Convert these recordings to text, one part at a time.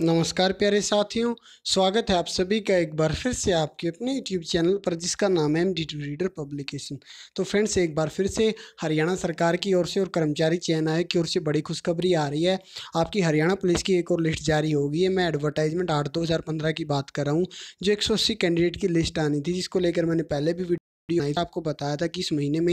नमस्कार प्यारे साथियों स्वागत है आप सभी का एक बार फिर से आपके अपने यूट्यूब चैनल पर जिसका नाम है M D two reader publication तो फ्रेंड्स एक बार फिर से हरियाणा सरकार की ओर से और कर्मचारी चयन आयोग की ओर से बड़ी खुशखबरी आ रही है आपकी हरियाणा पुलिस की एक और लिस्ट जारी होगी है मैं एडवर्टाइजमेंट आठ दो हज़ार पंद्रह की बात कर रहा हूँ जो एक सौ अस्सी कैंडिडेट की लिस्ट आनी थी जिसको लेकर मैंने पहले भी आपको बताया था कि इस महीने में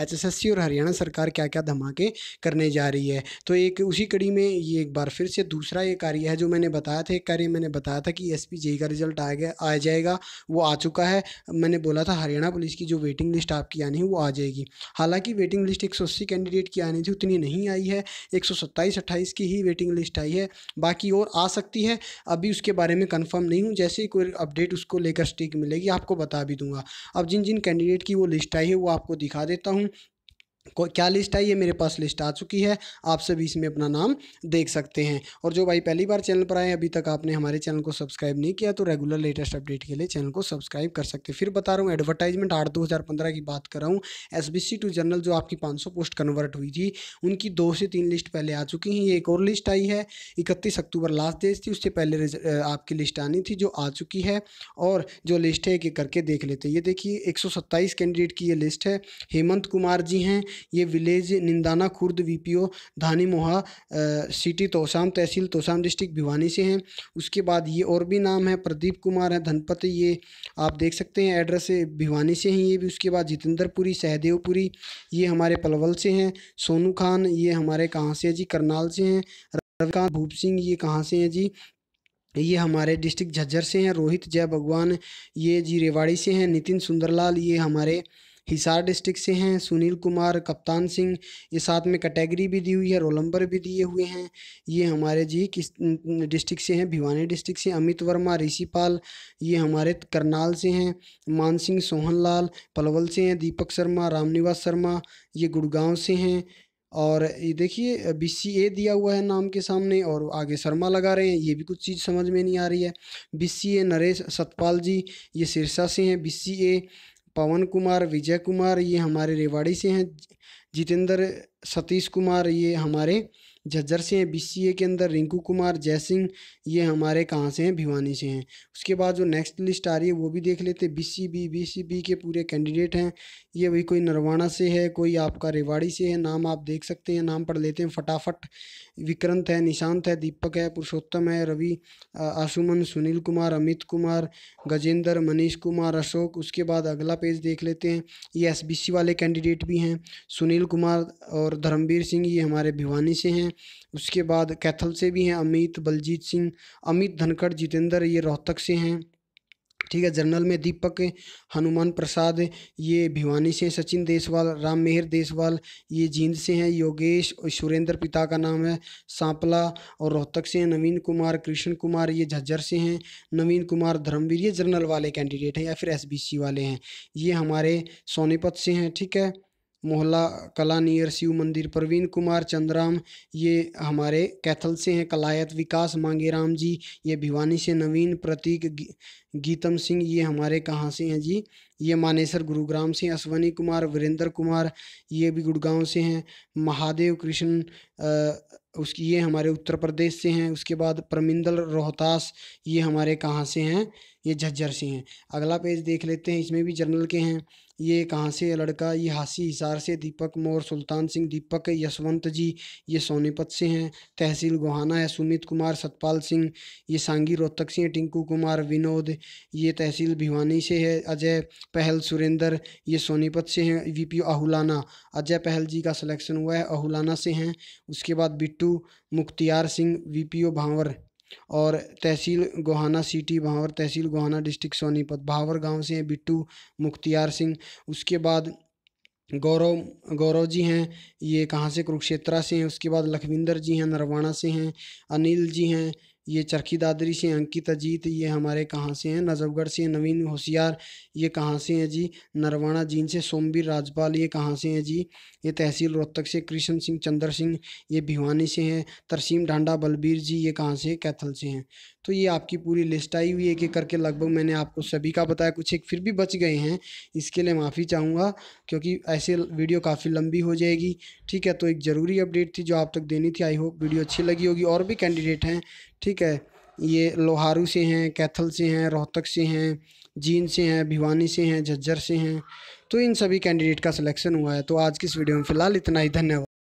एचएसएससी और हरियाणा सरकार क्या क्या धमाके करने जा रही है तो एक उसी कड़ी में ये एक बार फिर से दूसरा ये कार्य है जो मैंने बताया था एक कार्य मैंने बताया था कि एस पी का रिजल्ट आ गया आ जाएगा वो आ चुका है मैंने बोला था हरियाणा पुलिस की जो वेटिंग लिस्ट आपकी आनी है वो आ जाएगी हालांकि वेटिंग लिस्ट एक कैंडिडेट की आनी थी उतनी नहीं आई है एक सौ की ही वेटिंग लिस्ट आई है बाकी और आ सकती है अभी उसके बारे में कन्फर्म नहीं हूँ जैसे ही कोई अपडेट उसको लेकर स्टीक मिलेगी आपको बता भी दूंगा अब जिन जिन कैंडिडेट की वो लिस्ट आई है वो आपको दिखा देता हूँ को क्या लिस्ट आई है मेरे पास लिस्ट आ चुकी है आप सभी इसमें अपना नाम देख सकते हैं और जो भाई पहली बार चैनल पर आए अभी तक आपने हमारे चैनल को सब्सक्राइब नहीं किया तो रेगुलर लेटेस्ट अपडेट के लिए चैनल को सब्सक्राइब कर सकते हैं फिर बता रहा हूँ एडवर्टाइजमेंट आठ दो हज़ार पंद्रह की बात कर रहा हूँ S B C to general जो आपकी पाँच सौ पोस्ट कन्वर्ट हुई थी उनकी दो से तीन लिस्ट पहले आ चुकी हैं ये एक और लिस्ट आई है इकतीस अक्टूबर लास्ट डेज थी उससे पहले आपकी लिस्ट आनी थी जो आ चुकी है और जो लिस्ट है एक करके देख लेते ये देखिए एक कैंडिडेट की ये लिस्ट है हेमंत कुमार जी हैं ये village Nindana Khurd VPO Dhani Moha city Tosham tehsil Tosham district Bhiwani से हैं उसके बाद ये और भी नाम है प्रदीप कुमार हैं धनपत ये आप देख सकते हैं एड्रेस भिवानी से हैं ये भी उसके बाद जितेंद्रपुरी सहदेवपुरी ये हमारे पलवल से हैं सोनू खान ये हमारे कहाँ से है जी करनाल से हैं रविकांत भूप सिंह ये कहाँ से हैं जी ये हमारे डिस्ट्रिक्ट झज्जर से हैं रोहित जय भगवान ये जी रेवाड़ी से हैं नितिन सुंदरलाल ये हमारे हिसार डिस्ट्रिक्ट से हैं सुनील कुमार कप्तान सिंह ये साथ में कैटेगरी भी दी हुई है रोल नंबर भी दिए हुए हैं ये हमारे जी किस डिस्ट्रिक्ट से हैं भिवानी डिस्ट्रिक्ट से अमित वर्मा ऋषिपाल ये हमारे करनाल से हैं मान सिंह सोहन लाल पलवल से हैं दीपक शर्मा रामनिवास शर्मा ये गुड़गांव से हैं और ये देखिए बी सी ए दिया हुआ है नाम के सामने और आगे शर्मा लगा रहे हैं ये भी कुछ चीज़ समझ में नहीं आ रही है B C A Naresh Satpal ji ये सिरसा से हैं B C A Pawan Kumar Vijay Kumar ये हमारे रेवाड़ी से हैं जितेंद्र सतीश कुमार ये हमारे झज्जर से हैं बीसीए के अंदर रिंकू कुमार जय सिंह ये हमारे कहाँ से हैं भिवानी से हैं उसके बाद जो नेक्स्ट लिस्ट आ रही है वो भी देख लेते B C B B C B के पूरे कैंडिडेट हैं ये भाई कोई नरवाना से है कोई आपका रेवाड़ी से है नाम आप देख सकते हैं नाम पढ़ लेते हैं फटाफट विक्रंत है निशांत है दीपक है पुरुषोत्तम है रवि आशुमन सुनील कुमार अमित कुमार गजेंद्र मनीष कुमार अशोक उसके बाद अगला पेज देख लेते हैं ये एस वाले कैंडिडेट भी हैं सुनील कुमार और और धर्मवीर सिंह ये हमारे भिवानी से हैं उसके बाद कैथल से भी हैं अमित बलजीत सिंह अमित धनखड़ जितेंद्र ये रोहतक से हैं ठीक है जर्नल में दीपक हनुमान प्रसाद ये भिवानी से सचिन देसवाल राम मेहर देसवाल ये जींद से हैं योगेश और सुरेंद्र पिता का नाम है सांपला और रोहतक से हैं नवीन कुमार कृष्ण कुमार ये झज्जर से हैं नवीन कुमार धर्मवीर ये जर्नल वाले कैंडिडेट हैं या फिर एसबीसी वाले हैं ये हमारे सोनीपत से हैं ठीक है मोहल्ला कला नियर शिव मंदिर प्रवीण कुमार चंद्राम ये हमारे कैथल से हैं कलायत विकास मांगेराम जी ये भिवानी से नवीन प्रतीक गीतम सिंह ये हमारे कहाँ से हैं जी ये मानेसर गुरुग्राम से अश्वनी कुमार वीरेंद्र कुमार ये भी गुड़गांव से हैं महादेव कृष्ण उसकी ये हमारे उत्तर प्रदेश से हैं उसके बाद परमिंदल रोहतास ये हमारे कहाँ से हैं ये झज्जर से हैं अगला पेज देख लेते हैं इसमें भी जर्नल के हैं ये कहाँ से है लड़का ये हासी हिसार से दीपक मोर सुल्तान सिंह दीपक यशवंत जी ये सोनीपत से हैं तहसील गोहाना है सुमित कुमार सतपाल सिंह ये सांगी रोहतक से हैं टिंकू कुमार विनोद ये तहसील भिवानी से है अजय पहल सुरेंद्र ये सोनीपत से हैं वीपी अहुलाना अजय पहल जी का सिलेक्शन हुआ है अहुलाना से हैं उसके बाद बिट्टू मुख्तियार सिंह वीपीओ भांवर और तहसील गोहाना सिटी भावर तहसील गोहाना डिस्ट्रिक्ट सोनीपत भावर गांव से हैं बिट्टू मुख्तियार सिंह उसके बाद गौरव गौरव जी हैं ये कहाँ से कुरुक्षेत्रा से हैं उसके बाद लखविंदर जी हैं नरवाना से हैं अनिल जी हैं ये चरखी दादरी से अंकित अजीत ये हमारे कहाँ से हैं नजफगढ़ से नवीन होशियार ये कहाँ से हैं जी नरवाना जीन से सोमवीर राजपाल ये कहाँ से हैं जी ये तहसील रोहतक से कृष्ण सिंह चंद्र सिंह ये भिवानी से हैं तरसीम ढांडा बलबीर जी ये कहाँ से कैथल से हैं तो ये आपकी पूरी लिस्ट आई हुई है कि करके लगभग मैंने आपको सभी का बताया कुछ एक फिर भी बच गए हैं इसके लिए माफ़ी चाहूँगा क्योंकि ऐसे वीडियो काफ़ी लंबी हो जाएगी ठीक है तो एक ज़रूरी अपडेट थी जो आप तक देनी थी आई होप वीडियो अच्छी लगी होगी और भी कैंडिडेट हैं ठीक है ये लोहारू से हैं कैथल से हैं रोहतक से हैं जीन से हैं भिवानी से हैं झज्जर से हैं तो इन सभी कैंडिडेट का सिलेक्शन हुआ है तो आज की इस वीडियो में फ़िलहाल इतना ही धन्यवाद